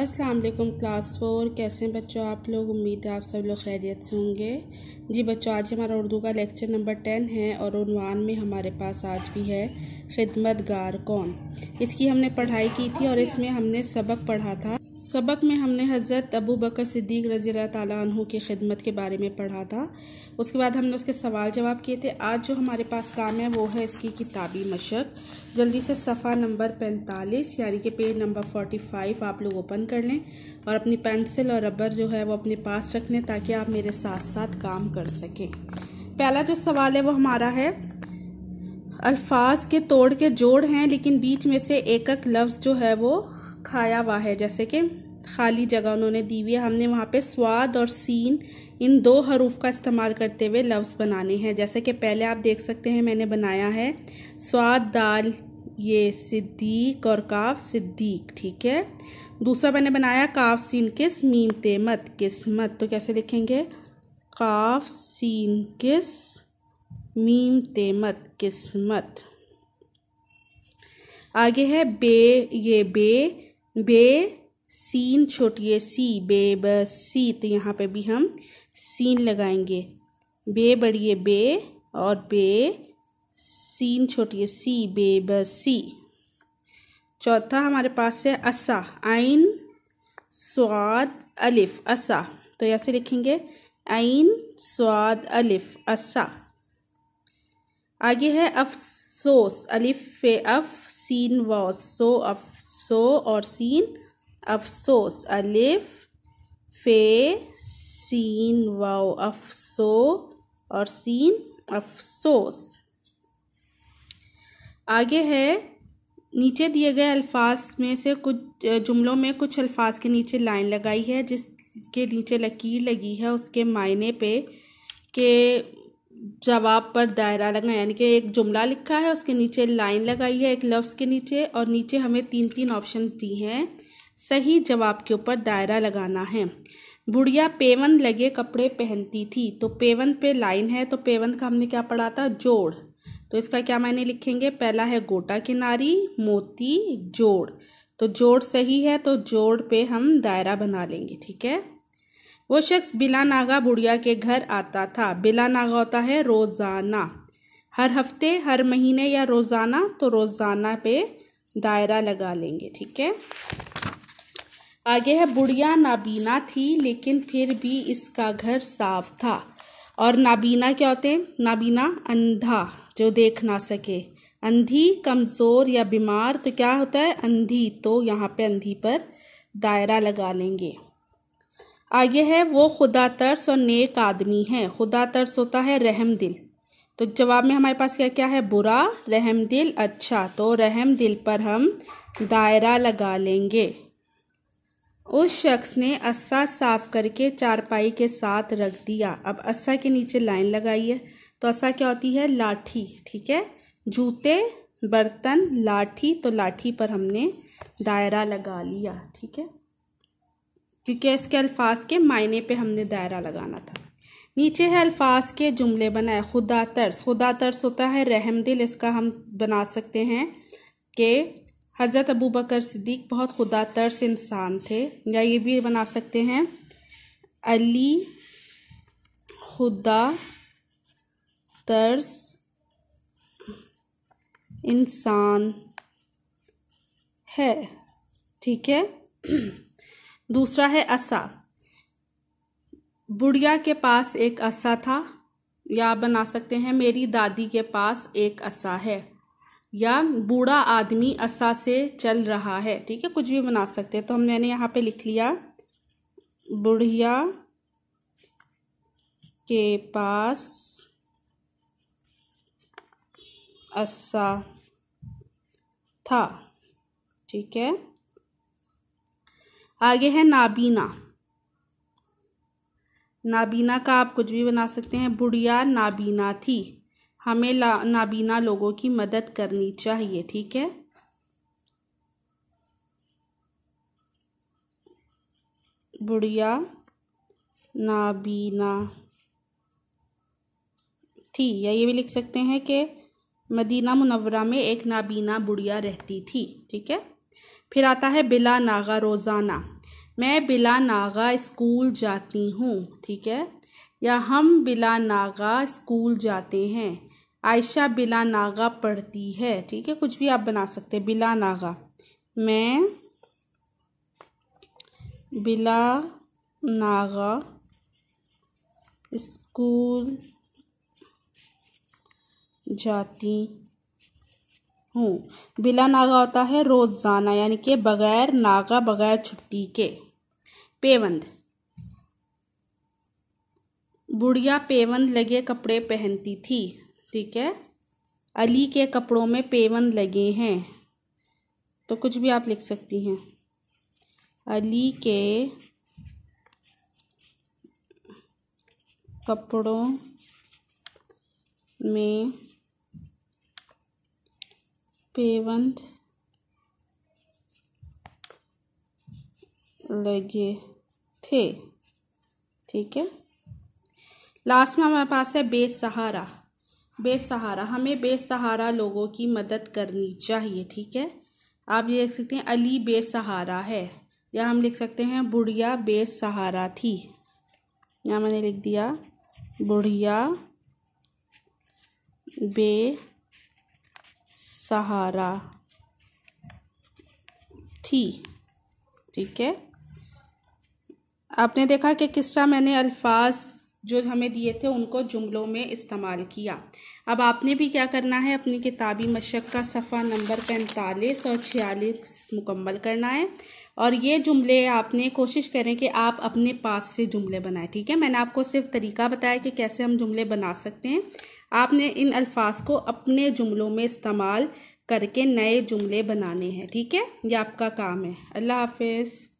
अस्सलाम वालेकुम class four कैसे हैं बच्चों आप लोग उम्मीद है आप सब लोग खैरियत से होंगे जी बच्चों आज हमारा उर्दू का लेक्चर नंबर टेन है और उनवान में हमारे पास आज भी है खिदमतगार कौन इसकी हमने पढ़ाई की थी और इसमें हमने सबक पढ़ा था सबक में हमने हज़रत अबू बकर सिद्दीक रज़ी तु की खिदमत के बारे में पढ़ा था उसके बाद हमने उसके सवाल जवाब किए थे आज जो हमारे पास काम है वो है इसकी किताबी मशक जल्दी से सफ़ा नंबर पैंतालीस यानी कि पेज नंबर फोटी फाइव आप लोग ओपन कर लें और अपनी पेंसिल और रबर जो है वो अपने पास रख लें ताकि आप मेरे साथ साथ काम कर सकें पहला जो सवाल है वो हमारा है अल्फाज के तोड़ के जोड़ हैं लेकिन बीच में से एक एक लफ्ज़ जो है वो खाया हुआ है जैसे कि खाली जगह उन्होंने दी हुई है हमने वहाँ पे स्वाद और सीन इन दो हरूफ का इस्तेमाल करते हुए लफ्ज़ बनाने हैं जैसे कि पहले आप देख सकते हैं मैंने बनाया है स्वाद दाल ये सिद्दीक और काफ सिद्दीक ठीक है दूसरा मैंने बनाया काफ सीन किस मीम मत किस्मत तो कैसे लिखेंगे काफ सीन किस मीम तेमत किस्मत आगे है बे ये बे बे सीन छोटी है सी बे ब सी तो यहाँ पे भी हम सीन लगाएंगे बे बड़ी है बे और बे सीन छोटी है सी बे ब चौथा हमारे पास है असा आइन स्वाद अलिफ असा तो ऐसे लिखेंगे आइन स्वाद अलिफ असा आगे है अफसोस अलिफ अफ सीन वॉस सो अफसो और सीन अफसोस अलिफ फे सीन वाओ अफसो और सीन अफसोस आगे है नीचे दिए गए अल्फाज में से कुछ जुमलों में कुछ अल्फाज के नीचे लाइन लगाई है जिसके नीचे लकीर लगी है उसके मायने पे के जवाब पर दायरा लगा यानी कि एक जुमला लिखा है उसके नीचे लाइन लगाई है एक लफ्ज़ के नीचे और नीचे हमें तीन तीन ऑप्शन दी हैं सही जवाब के ऊपर दायरा लगाना है बुढ़िया पेवन लगे कपड़े पहनती थी तो पेवन पे लाइन है तो पेवन का हमने क्या पढ़ा था जोड़ तो इसका क्या मायने लिखेंगे पहला है गोटा किनारी मोती जोड़ तो जोड़ सही है तो जोड़ पे हम दायरा बना लेंगे ठीक है वो शख्स बिला नागा बुढ़िया के घर आता था बिला नागा होता है रोज़ाना हर हफ्ते हर महीने या रोज़ाना तो रोज़ाना पे दायरा लगा लेंगे ठीक है आगे है बुढ़िया नाबीना थी लेकिन फिर भी इसका घर साफ था और नाबीना क्या होते हैं नाबीना अंधा जो देख ना सके अंधी कमज़ोर या बीमार तो क्या होता है अंधी तो यहाँ पे अंधी पर दायरा लगा लेंगे आगे है वो खुदा तर्स और नेक आदमी है खुदा तर्स होता है रहम दिल तो जवाब में हमारे पास क्या क्या है बुरा रहम दिल अच्छा तो रहम दिल पर हम दायरा लगा लेंगे उस शख्स ने अस्सा साफ करके चारपाई के साथ रख दिया अब अस्सा के नीचे लाइन लगाइए तो अस्सा क्या होती है लाठी ठीक है जूते बर्तन लाठी तो लाठी पर हमने दायरा लगा लिया ठीक है क्योंकि इसके अल्फाज के मायने पे हमने दायरा लगाना था नीचे है अल्फाज के जुमले बनाए खुदा तर्स खुदा तर्स होता है रहम दिल इसका हम बना सकते हैं कि हज़रत अबू बकर सिद्दीक बहुत खुदा तर्स इंसान थे या ये भी बना सकते हैं अली खुदा तर्स इंसान है ठीक है दूसरा है असा बुढ़िया के पास एक असा था या बना सकते हैं मेरी दादी के पास एक असा है या बूढ़ा आदमी असा से चल रहा है ठीक है कुछ भी बना सकते हैं तो हम मैंने यहाँ पे लिख लिया बुढ़िया के पास असा था ठीक है आगे है नाबीना नाबीना का आप कुछ भी बना सकते हैं बुढ़िया नाबीना थी हमें ला नाबीना लोगों की मदद करनी चाहिए ठीक है बुढ़िया नाबीना थी या ये भी लिख सकते हैं कि मदीना मुनवरा में एक नाबीना बुढ़िया रहती थी ठीक है फिर आता है बिला नागा रोज़ाना मैं बिला नागा स्कूल जाती हूँ ठीक है या हम बिला नागा स्कूल जाते हैं आयशा बिला नागा पढ़ती है ठीक है कुछ भी आप बना सकते हैं बिला नागा मैं बिला नागा स्कूल जाती हूँ बिला नागा होता है रोज जाना यानी कि बगैर नागा बगैर छुट्टी के पेवंद बुढ़िया पेवंद लगे कपड़े पहनती थी ठीक है अली के कपड़ों में पेवंद लगे हैं तो कुछ भी आप लिख सकती हैं अली के कपड़ों में पेवंद लगे थे ठीक है लास्ट में हमारे पास है बेसहारा बेसहारा हमें बेसहारा लोगों की मदद करनी चाहिए ठीक है आप ये लिख सकते हैं अली बेसहारा है या हम लिख सकते हैं बुढ़िया बेसहारा थी यहाँ मैंने लिख दिया बुढ़िया बे सहारा थी ठीक है आपने देखा कि किस तरह मैंने अल्फाज जो हमें दिए थे उनको जुमलों में इस्तेमाल किया अब आपने भी क्या करना है अपनी किताबी मशक का सफ़ा नंबर पैंतालीस और छियालीस मुकम्मल करना है और ये जुमले आपने कोशिश करें कि आप अपने पास से जुमले बनाएं ठीक है मैंने आपको सिर्फ तरीका बताया कि कैसे हम जुमले बना सकते हैं आपने इन अल्फाज को अपने जुमलों में इस्तेमाल करके नए जुमले बनाने हैं ठीक है ये आपका काम है अल्लाह हाफिज़